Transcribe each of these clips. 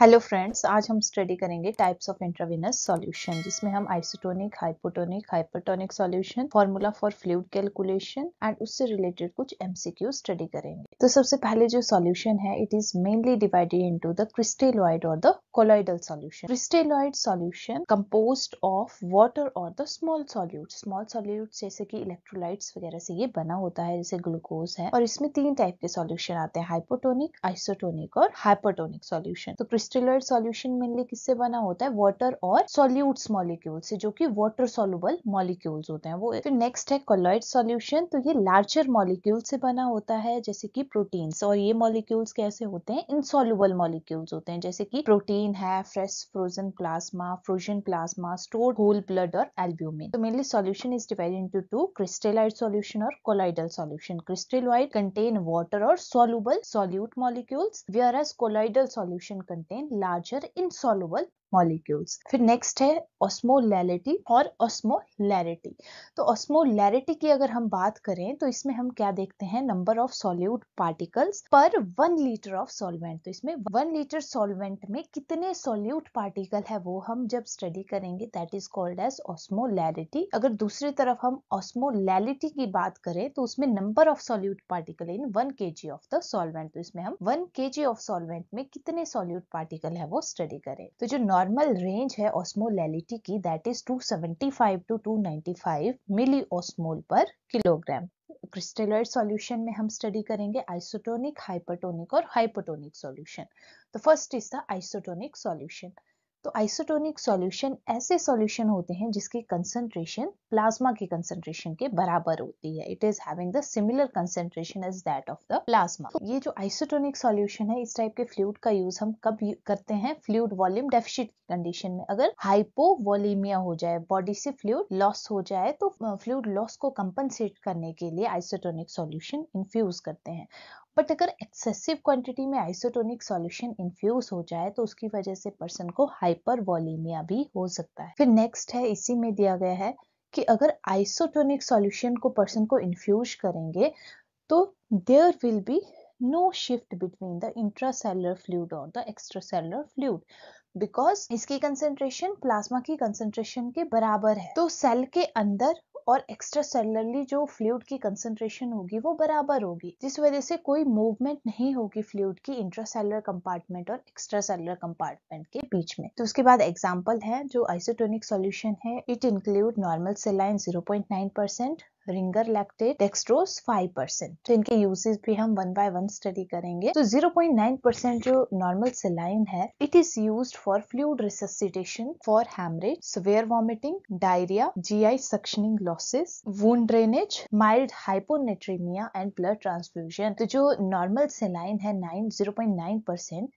Hello friends आज हम study करेंगे टाइप्स ऑफ इंट्रावेनस सॉल्यूशन जिसमें हम isotonic hypotonic hypertonic solution formula for fluid calculation and उससे रिलेटेड कुछ एमसीक्यू स्टडी करेंगे तो सबसे पहले जो सॉल्यूशन है it is mainly divided into the crystalloid और the colloidal solution crystalloid solution composed of water और the small solute small solute जैसे की इलेक्ट्रोलाइट वगैरह से ये बना होता है जैसे ग्लूकोज है और इसमें तीन टाइप के सॉल्यूशन आते हैं हाइपोटोनिक आइसोटोनिक और हाइपरटोनिक सोल्यूशन तो डिस्टिलर्ड सॉल्यूशन मेनली किससे बना होता है वाटर और सॉल्यूट्स मॉलिक्यूल से जो कि वाटर सोल्यूबल मॉलिक्यूल्स होते हैं वो फिर नेक्स्ट है कोलॉइड सॉल्यूशन तो ये लार्जर मॉलिक्यूल से बना होता है जैसे कि प्रोटीन्स और ये मॉलिक्यूल्स कैसे होते हैं इनसॉल्यूबल मॉलिक्यूल्स होते हैं जैसे कि प्रोटीन है fresh frozen plasma frozen plasma stored whole blood और एल्ब्यूमिन तो mainly solution is divided into two crystalloid solution और colloidal solution crystalloid contain water और soluble solute molecules whereas colloidal solution contain contain larger insoluble molecules फिर next है osmolality और osmolarity तो ऑस्मोलैरिटी की अगर हम बात करें तो इसमें हम क्या देखते हैं number of solute particles per one litre of solvent तो इसमें वन लीटर सॉल्वेंट में कितने सॉल्यूट पार्टिकल है वो हम जब स्टडी करेंगे that is called as osmolarity अगर दूसरी तरफ हम ऑस्मोलैलिटी की बात करें तो उसमें number of solute particle in one K G of the solvent तो इसमें हम one K G of solvent में कितने सॉल्यूट पार्टिकल है वो स्टडी करें तो जो नॉर्मल रेंज है ऑस्मोलैलिटी की that is 275 to 295 milliosmol per kilogram crystalloid solution में हम स्टडी करेंगे आइसोटोनिक हाइपरटोनिक और हाइपोटोनिक सॉल्यूशन तो first is the isotonic solution तो आइसोटोनिक सॉल्यूशन ऐसे सॉल्यूशन होते हैं जिसकी कंसंट्रेशन प्लाज्मा की कंसंट्रेशन के बराबर होती है it is having the similar concentration as that of the plasma ये जो आइसोटोनिक सॉल्यूशन है इस टाइप के फ्लूड का यूज हम कब करते हैं फ्लूड वॉल्यूम डेफिशिट की कंडीशन में अगर हाइपोवॉलीमिया हो जाए बॉडी से फ्लूड लॉस हो जाए तो फ्लूड लॉस को कंपनसेट करने के लिए आइसोटोनिक सॉल्यूशन इन्फ्यूज करते हैं बट अगर एक्सेसिव क्वांटिटी में आइसोटोनिक सॉल्यूशन इन्फ्यूज हो जाए तो उसकी वजह से पर्सन को हाइपर भी हो सकता है फिर नेक्स्ट है इसी में दिया गया है कि अगर आइसोटोनिक सॉल्यूशन को पर्सन को इन्फ्यूज करेंगे तो there will be no shift between the intracellular fluid और द एक्स्ट्रासेलुलर फ्लूड बिकॉज इसकी कंसेंट्रेशन प्लाज्मा की कंसेंट्रेशन के बराबर है तो सेल के अंदर और एक्स्ट्रा सेलरली जो फ्लूड की कंसेंट्रेशन होगी वो बराबर होगी जिस वजह से कोई मूवमेंट नहीं होगी फ्लूड की इंट्रा सेलर कंपार्टमेंट और एक्स्ट्रा सेलर कंपार्टमेंट के बीच में तो उसके बाद एग्जाम्पल है जो आइसोटोनिक सोल्यूशन है it include normal saline zero point nine percent Ringer lactate dextrose 5% percent तो इनके यूजेस भी हम वन बाय वन स्टडी करेंगे तो 0.9% परसेंट जो नॉर्मल सिलाइन है it is use for fluid resuscitation for haemorrhage severe vomiting diarrhoea G I suction losses wound drainage mild hyponatraemia and blood transfusion तो जो नॉर्मल सिलाइन है nine 0.9%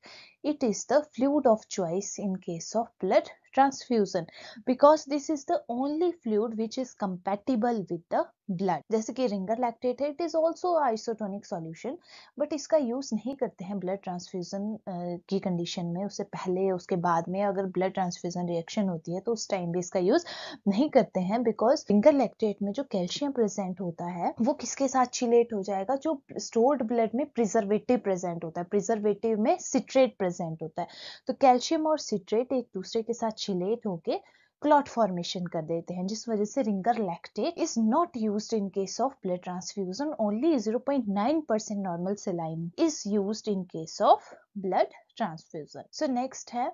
it is the fluid of choice in case of blood transfusion because this is the only fluid which is compatible with the blood जैसे कि Ringer lactate है it is also isotonic solution but इसका use नहीं करते हैं blood transfusion की condition में उससे पहले उसके बाद में अगर ब्लड ट्रांसफ्यूजन रिएक्शन होती है तो उस टाइम भी इसका यूज नहीं करते हैं बिकॉज रिंगर लैक्टेट में जो कैल्शियम प्रेजेंट होता है वो किसके साथ चिलेट हो जाएगा जो स्टोर्ड ब्लड में प्रिजर्वेटिव प्रेजेंट होता है प्रिजर्वेटिव में सिट्रेट प्रेजेंट होता है तो कैल्शियम और सिट्रेट एक दूसरे के साथ चिलेट होके क्लॉट फॉर्मेशन कर देते हैं जिस वजह से Ringer lactate is not use in case of blood transfusion only zero point nine percent normal saline is use in case of blood transfusion so next है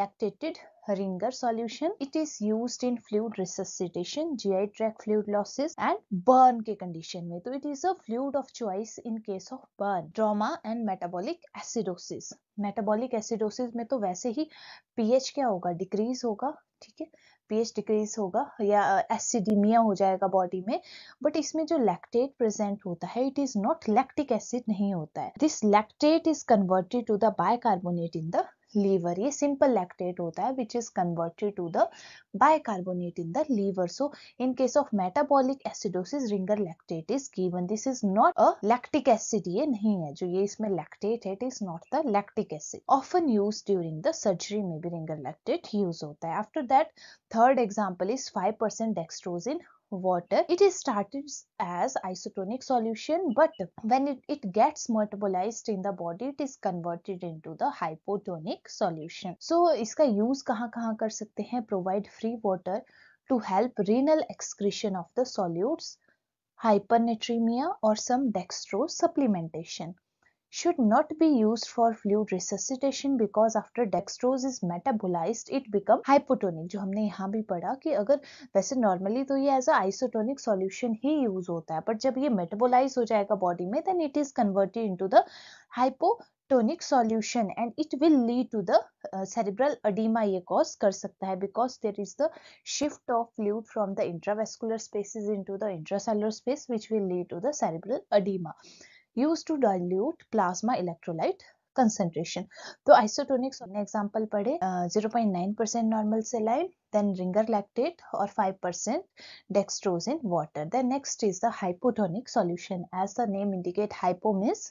lactated Ringer solution it is use in fluid resuscitation G I tract fluid losses and burn के condition में तो it is a fluid of choice in case of burn trauma and metabolic acidosis metabolic acidosis में तो वैसे ही pH क्या होगा decrease होगा ठीक है पीएच डिक्रीज होगा या एसिडीमिया हो जाएगा बॉडी में बट इसमें जो लैक्टेट प्रेजेंट होता है it is not lactic acid नहीं होता है this lactate is converted to the bicarbonate in the liver ये सिंपल लैक्टेट होता है which is converted to the bicarbonate in the liver so in case of metabolic acidosis Ringer lactate is given this is not a lactic acid ये नहीं है जो ये इसमें lactate है it is not the lactic acid often use during the surgery में भी Ringer lactate use होता है after that third example is five percent dextrose in water. It is started as isotonic solution but when it, it gets metabolized in the body it is converted into the hypotonic solution. So iska use kahan kahan kar sakte hain provide free water to help renal excretion of the solutes, hypernatremia or some dextrose supplementation. should not be used for fluid resuscitation because after dextrose is metabolized it become hypotonic जो हमने यहाँ भी पढ़ा कि अगर वैसे normally तो ये एज अ आइसोटोनिक सॉल्यूशन ही यूज होता है बट जब ये मेटाबोलाइज हो जाएगा बॉडी में then it is converted into the hypotonic solution and it will lead to the cerebral oedema ये कॉज कर सकता है because there is the shift of fluid from the intravascular spaces into the intracellular space which will lead to the cerebral oedema used to dilute plasma electrolyte concentration. तो isotonics हमने example पढ़े uh, 0.9% normal saline, then ringer lactate or 5% dextrose in water. Then next is the hypotonic solution. As the name indicate, hypo means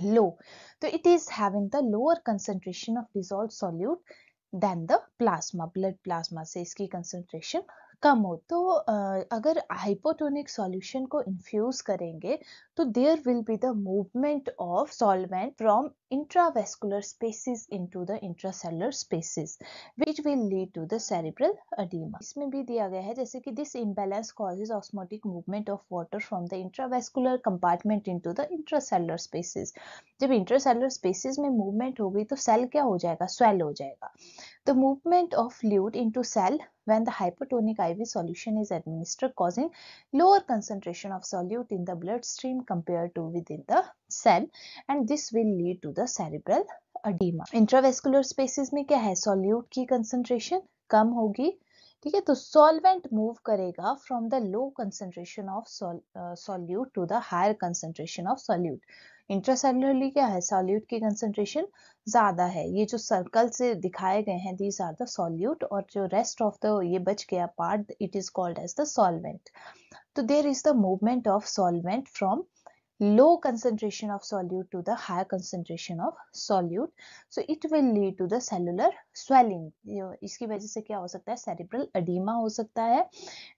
low. So it is having the lower concentration of dissolved solute than the plasma. Blood plasma से इसकी concentration कम हो तो अगर hypotonic solution को infuse करेंगे तो there will be the movement of solvent from intravascular spaces into the intracellular spaces which will lead to the cerebral oedema इसमें भी दिया गया है जैसे कि this imbalance causes osmotic movement of water from the intravascular compartment into the intracellular spaces जब intracellular spaces में movement हो गई तो सेल क्या हो जाएगा स्वेल हो जाएगा The movement of fluid into cell when the hypotonic IV solution is administered causing lower concentration of solute in the bloodstream compared to within the cell and this will lead to the cerebral edema. Intravascular spaces mein kya hai solute ki concentration kam hogi theek hai to solvent move karega from the low concentration of sol, uh, solute to the higher concentration of solute इंट्रासेलुलरली क्या है solute की concentration ज़्यादा है ये जो circle से दिखाए गए हैं दीज आर द सॉल्यूट और जो रेस्ट ऑफ द ये बच गया part it is called as the solvent तो there is the movement of solvent from low concentration of solute to the higher concentration of solute so it will lead to the cellular swelling इसकी वजह से क्या हो सकता है cerebral edema हो सकता है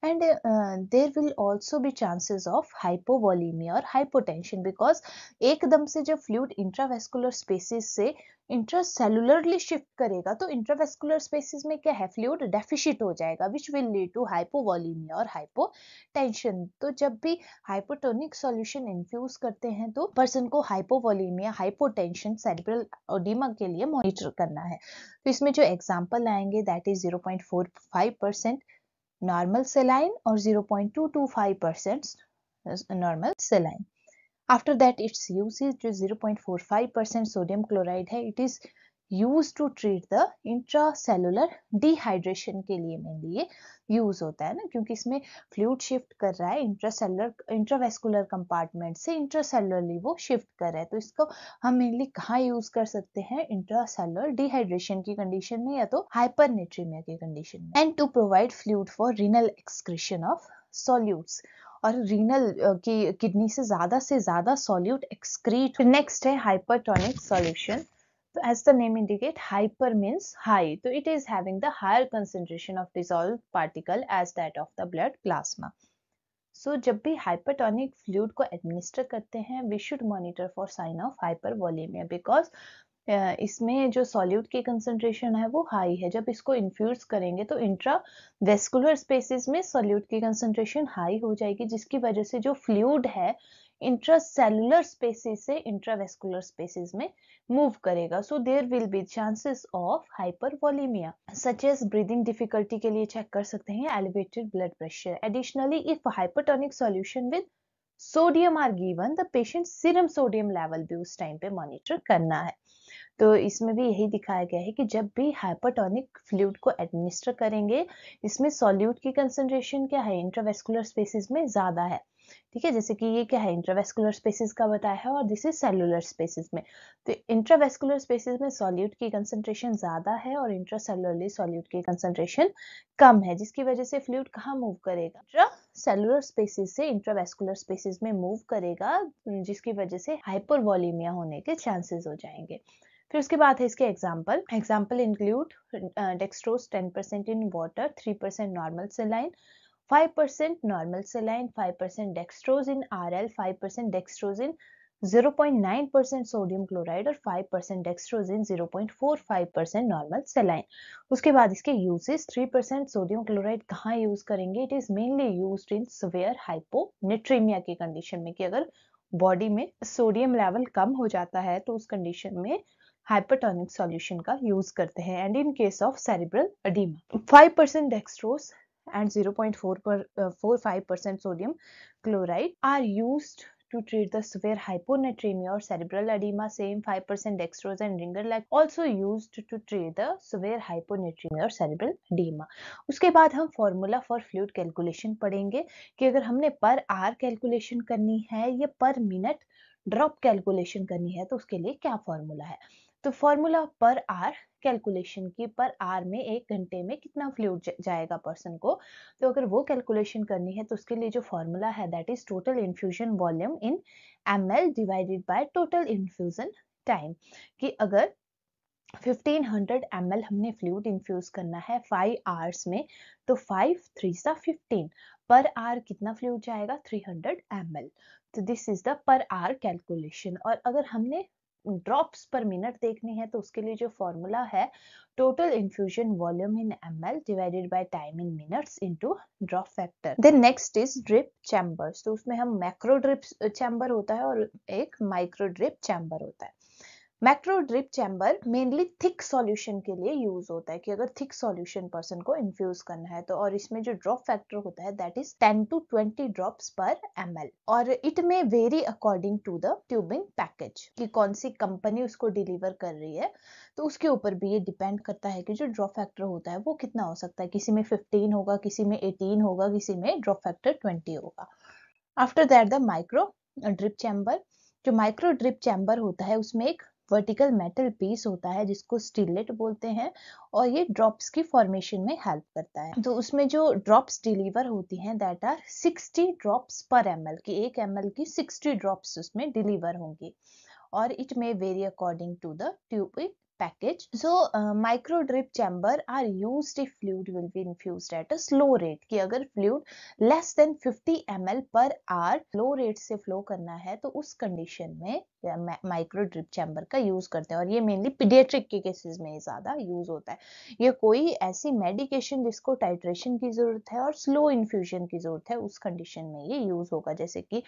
and uh, there will also be chances of hypovolemia or hypotension because एकदम से जब fluid intravascular spaces से intracellularly shift करेगा तो intravascular spaces में क्या है fluid deficit हो जाएगा which will lead to hypovolemia or hypotension तो जब भी hypotonic solution इन्फ्यूज यूज करते हैं तो पर्सन को हाइपोवोलीमिया हाइपोटेंशन सेरेब्रल ओडिमा के लिए मॉनिटर करना है तो इसमें जो एग्जाम्पल आएंगे that is 0.45 percent normal saline और 0.225 percent normal saline after that its use is जो 0.45 परसेंट सोडियम क्लोराइड है it is use to treat the intracellular dehydration के लिए मेनली ये यूज होता है ना क्योंकि इसमें फ्लूड शिफ्ट कर रहा है इंट्रासेलुलर इंट्रावेस्कुलर कंपार्टमेंट से इंट्रासेलुलरली वो शिफ्ट कर रहा है तो इसको हम मेनली कहाँ यूज कर सकते हैं इंट्रासेलुलर डिहाइड्रेशन की कंडीशन में या तो हाइपर न्यूट्रीमिया की कंडीशन में and to provide fluid for renal excretion of solutes और रीनल की किडनी से ज्यादा से ज्यादा सॉल्यूट एक्सक्रीट नेक्स्ट है hypertonic solution as the name indicate hyper means high so it is having the higher concentration of dissolved particle as that of the blood plasma so so, जब भी hypertonic fluid को administer करते हैं we should monitor for sign of hypervolaemia because इसमें जो solute की concentration है वो हाई है जब इसको इन्फ्यूज करेंगे तो इंट्रा वेस्कुलर स्पेसिस में सॉल्यूट की कंसंट्रेशन हाई हो जाएगी जिसकी वजह से जो फ्लूड है इंट्रासेलुलर स्पेसिस से इंट्रावेस्कुलर स्पेसिस में मूव करेगा so there will be chances of hypervolaemia such as breathing difficulty के लिए चेक कर सकते हैं elevated blood pressure additionally if hypertonic solution with sodium are given the patient serum sodium level भी उस time पे मॉनिटर करना है तो इसमें भी यही दिखाया गया है कि जब भी हाइपरटोनिक फ्लूड को एडमिनिस्टर करेंगे इसमें सॉल्यूट की कंसेंट्रेशन क्या है इंट्रावेस्कुलर स्पेसिस में ज़्यादा है ठीक है जैसे कि ये क्या है इंट्रावेस्कुलर स्पेसिस का बताया है और दिस इज सेलुलर स्पेसिस में तो इंट्रावेस्कुलर स्पेसिस में सॉल्यूट की कंसंट्रेशन ज़्यादा है और इंट्रासेलुलरली सॉल्यूट की कंसंट्रेशन कम है जिसकी वजह से फ्लूड कहाँ मूव करेगा इंट्रा सेलुलर स्पेसिस से इंट्रावेस्कुलर स्पेसिस में मूव करेगा जिसकी वजह से हाइपरवॉलीमिया होने के चांसेस हो जाएंगे फिर उसके बाद है इसके example example include dextrose ten percent in water three percent normal saline 5% normal saline, 5% dextrose in RL, 5% dextrose in 0.9% sodium chloride और 5% डेक्सट्रोज इन 0.45% नॉर्मल सेलाइन उसके बाद इसके यूजेस 3% सोडियम क्लोराइड कहाँ यूज करेंगे it is mainly used in severe hyponatraemia की condition में कि अगर बॉडी में सोडियम लेवल कम हो जाता है तो उस कंडीशन में हाइपरटोनिक सॉल्यूशन का यूज करते हैं and in case of cerebral oedema 5% dextrose and 0.45 percent sodium chloride are used to treat the severe hyponatremia or cerebral edema same 5% dextrose and ringer lag also used to treat the severe hyponatremia or cerebral edema उसके बाद हम formula for fluid calculation पढ़ेंगे कि अगर हमने पर hour calculation करनी है या पर मिनट ड्रॉप कैलकुलेशन करनी है तो उसके लिए क्या फॉर्मूला है तो फॉर्मूला पर आर कैलकुलेशन की पर आर में एक घंटे में कितना फ्लूड जाएगा पर्सन को तो अगर वो कैलकुलेशन करनी है तो उसके लिए जो फॉर्मूला है that is total infusion volume in M divided by total infusion time कि अगर 1500 हंड्रेड हमने फ्लूड इन्फ्यूज करना है फाइव आवर्स में तो फाइव थ्री सा फिफ्टीन पर आर कितना फ्लूड जाएगा 300 हंड्रेड तो this is the per hour calculation और अगर हमने ड्रॉप्स पर मिनट देखने हैं तो उसके लिए जो फॉर्मूला है total infusion volume in M L divided by time in minutes to drop factor then next is drip chambers तो उसमें हम मैक्रो ड्रिप चैम्बर होता है और एक माइक्रो ड्रिप चैम्बर होता है macro drip chamber mainly thick solution के लिए यूज होता है कि अगर थिक सॉल्यूशन पर्सन को इन्फ्यूज करना है तो और इसमें जो ड्रॉप फैक्टर होता है that is 10 to 20 drops per M और it may vary according to the tubing package कि कौन सी कंपनी उसको डिलीवर कर रही है तो उसके ऊपर भी ये डिपेंड करता है कि जो ड्रॉप फैक्टर होता है वो कितना हो सकता है किसी में फिफ्टीन होगा किसी में एटीन होगा किसी में ड्रॉप फैक्टर ट्वेंटी होगा after that the micro drip chamber जो माइक्रो ड्रिप चैम्बर होता है उसमें एक वर्टिकल मेटल पीस होता है जिसको स्टीलेट बोलते हैं और ये ड्रॉप्स की फॉर्मेशन में हेल्प करता है तो उसमें जो ड्रॉप्स डिलीवर होती हैं that are 60 drops per M की एक एम की 60 ड्रॉप्स उसमें डिलीवर होंगी और it may vary according to the tube package so micro drip chamber are use if fluid will be infuse at a slow rate rate. कि अगर fluid less than 50 ml per hour slow rate से flow करना है तो उस condition में micro drip chamber का use करते हैं और ये मेनली पीडियाट्रिक के केसेस में ज्यादा यूज होता है ये कोई ऐसी मेडिकेशन जिसको टाइट्रेशन की जरूरत है और स्लो इन्फ्यूजन की जरूरत है उस कंडीशन में ये यूज होगा जैसे कि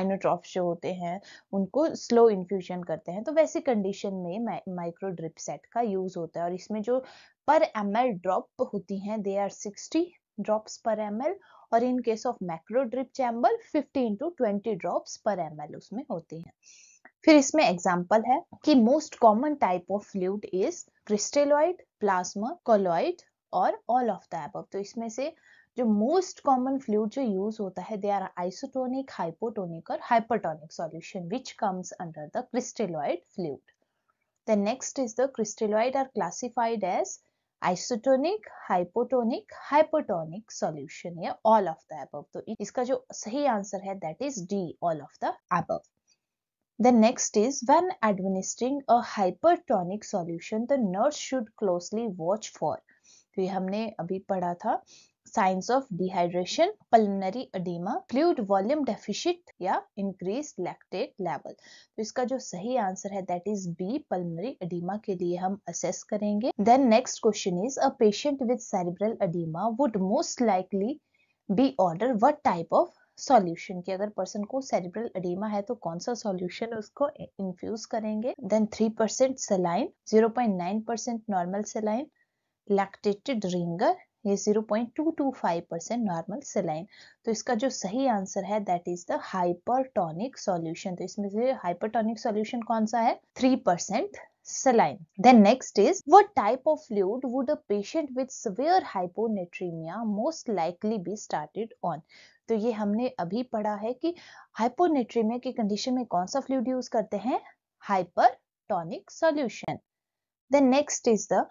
आइनोट्रॉफ जो होते हैं उनको स्लो इन्फ्यूजन करते हैं तो वैसी कंडीशन में माइक्रो ड्रिप सेट का यूज होता है और इसमें जो पर एम ड्रॉप होती है they are sixty drops per M और in case of macro drip chamber fifteen to twenty drops per M उसमें होती हैं फिर इसमें एग्जाम्पल है कि most common type of fluid is crystalloid plasma colloid और ऑल ऑफ द एब तो इसमें से जो मोस्ट कॉमन फ्लूड जो यूज होता है दे आर आइसोटोनिक हाइपोटोनिक और hypertonic solution which comes under the crystalloid fluid the next is the crystalloid are classified as isotonic hypotonic hypertonic solution या all of the above तो इसका जो सही answer है that is D all of the above The next is when administering a hypertonic solution, the nurse should closely watch for. तो ये हमने अभी पढ़ा था signs of dehydration pulmonary oedema fluid volume deficit या इंक्रीज लैक्टेट लेवल तो इसका जो सही आंसर है that is B pulmonary oedema के लिए हम असेस करेंगे then next question is a patient with cerebral oedema would most likely be order what type of solution की अगर पर्सन को सेरिब्रल अडीमा है तो कौन सा सॉल्यूशन उसको इन्फ्यूज करेंगे then three percent saline zero point nine percent normal saline lactated Ringer ये 0.225 परसेंट नॉर्मल सिलाइन तो इसका जो सही आंसर है that is the hypertonic solution तो इसमें से हाइपरटोनिक सॉल्यूशन कौन सा है three percent saline. Then next is what type of fluid would a patient with severe hyponatremia most likely be started on? तो ये हमने अभी पढ़ा है कि हाइपोनेट्रीमिया की कंडीशन में कौन सा फ्लूड यूज करते हैं hypertonic solution then next is the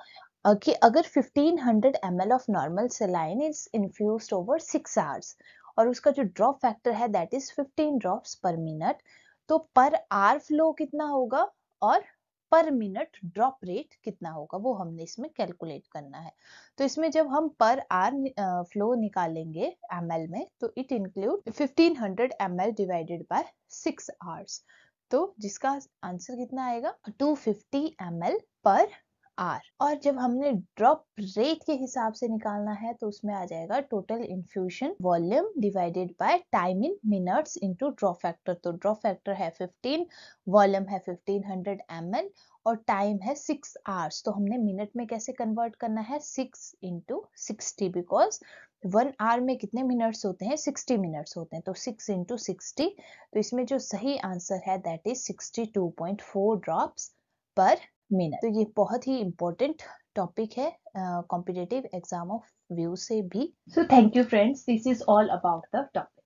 कि अगर 1500 ml of normal saline is infuse over six hours और उसका जो ड्रॉप फैक्टर है that is 15 drops per minute तो पर आर फ्लो कितना होगा और पर मिनट ड्रॉप रेट कितना होगा वो हमने इसमें कैलकुलेट करना है तो इसमें जब हम पर आर फ्लो निकालेंगे एम में तो it include 1500 hundred M divided by six hours तो जिसका आंसर कितना आएगा 250 फिफ्टी पर आर और जब हमने ड्रॉप रेट के हिसाब से निकालना है तो उसमें आ जाएगा total infusion volume divided by time in minutes into drop factor तो ड्रॉप फैक्टर है 15 वॉल्यूम है 1500 हंड्रेड और टाइम है सिक्स आवर्स तो हमने मिनट में कैसे कन्वर्ट करना है six into sixty because one hour में कितने मिनट्स होते हैं सिक्सटी मिनट्स होते हैं तो सिक्स इंटू सिक्सटी तो इसमें जो सही आंसर है that is sixty two point four drops per minute तो ये बहुत ही इम्पोर्टेंट टॉपिक है कॉम्पिटेटिव एग्जाम ऑफ व्यू से भी so thank you friends this is all about the topic